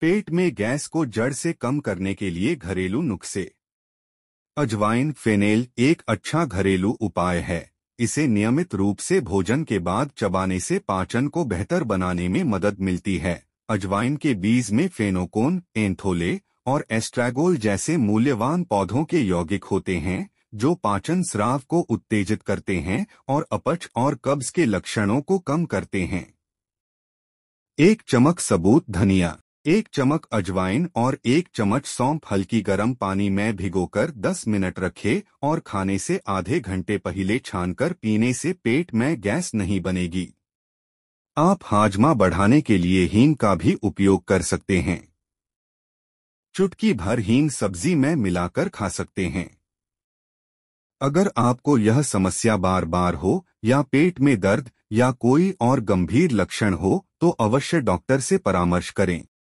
पेट में गैस को जड़ से कम करने के लिए घरेलू नुस्खे अजवाइन फेनेल एक अच्छा घरेलू उपाय है इसे नियमित रूप से भोजन के बाद चबाने से पाचन को बेहतर बनाने में मदद मिलती है अजवाइन के बीज में फेनोकोन एंथोले और एस्ट्रैगोल जैसे मूल्यवान पौधों के यौगिक होते हैं जो पाचन स्राव को उत्तेजित करते हैं और अपच और कब्ज के लक्षणों को कम करते हैं एक चमक सबूत धनिया एक चमक अजवाइन और एक चम्मच सौंप हल्की गर्म पानी में भिगोकर 10 मिनट रखें और खाने से आधे घंटे पहले छानकर पीने से पेट में गैस नहीं बनेगी आप हाजमा बढ़ाने के लिए हींग का भी उपयोग कर सकते हैं चुटकी भर हींग सब्जी में मिलाकर खा सकते हैं अगर आपको यह समस्या बार बार हो या पेट में दर्द या कोई और गंभीर लक्षण हो तो अवश्य डॉक्टर से परामर्श करें